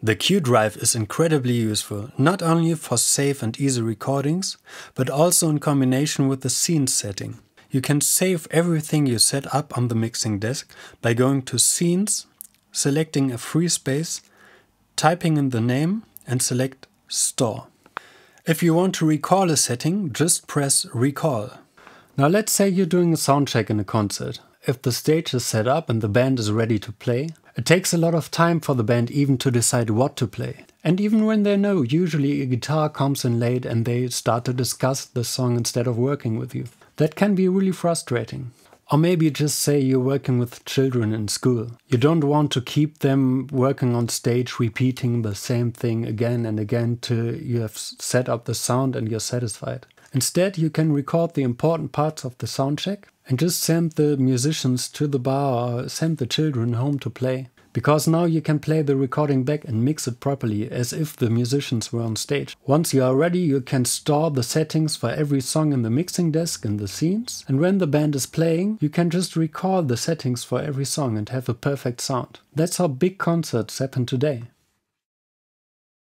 The Q drive is incredibly useful, not only for safe and easy recordings, but also in combination with the scene setting. You can save everything you set up on the mixing desk by going to Scenes, selecting a free space, typing in the name and select Store. If you want to recall a setting, just press Recall. Now let's say you're doing a sound check in a concert. If the stage is set up and the band is ready to play, it takes a lot of time for the band even to decide what to play. And even when they know, usually a guitar comes in late and they start to discuss the song instead of working with you. That can be really frustrating. Or maybe just say you're working with children in school. You don't want to keep them working on stage repeating the same thing again and again till you have set up the sound and you're satisfied. Instead, you can record the important parts of the sound check and just send the musicians to the bar or send the children home to play. Because now you can play the recording back and mix it properly, as if the musicians were on stage. Once you are ready, you can store the settings for every song in the mixing desk in the scenes, and when the band is playing, you can just recall the settings for every song and have a perfect sound. That's how big concerts happen today.